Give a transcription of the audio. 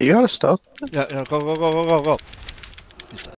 You gotta stop. Yeah, yeah, go, go, go, go, go, go.